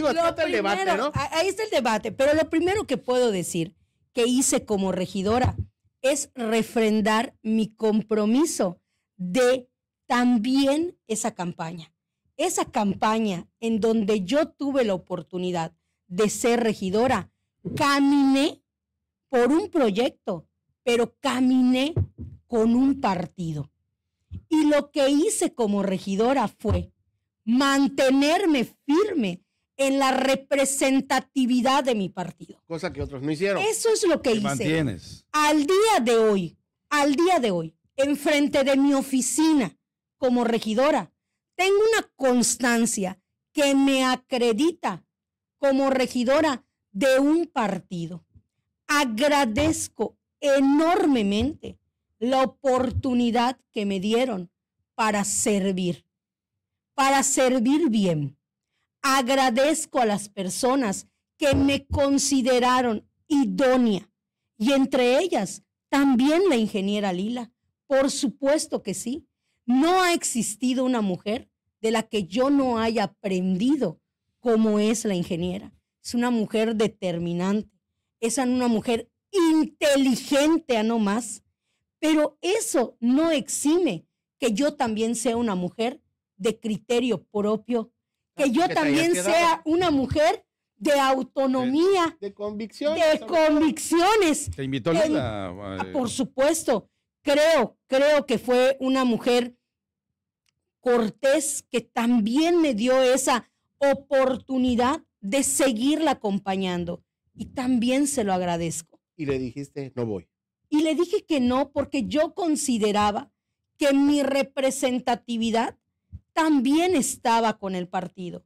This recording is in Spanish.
¿no? Ahí está el debate, pero lo primero que puedo decir que hice como regidora es refrendar mi compromiso de también esa campaña. Esa campaña en donde yo tuve la oportunidad de ser regidora, caminé por un proyecto, pero caminé con un partido. Y lo que hice como regidora fue mantenerme firme en la representatividad de mi partido. Cosa que otros no hicieron. Eso es lo que hice. Al día de hoy, al día de hoy, enfrente de mi oficina como regidora, tengo una constancia que me acredita como regidora de un partido. Agradezco enormemente la oportunidad que me dieron para servir, para servir bien Agradezco a las personas que me consideraron idónea y entre ellas también la ingeniera Lila. Por supuesto que sí. No ha existido una mujer de la que yo no haya aprendido como es la ingeniera. Es una mujer determinante, es una mujer inteligente a no más. Pero eso no exime que yo también sea una mujer de criterio propio, que yo también sea una mujer de autonomía, de, convicciones, de convicciones. Te invitó a la... Ah, por eh, supuesto, creo, creo que fue una mujer cortés que también me dio esa oportunidad de seguirla acompañando y también se lo agradezco. Y le dijiste, no voy. Y le dije que no porque yo consideraba que mi representatividad también estaba con el partido.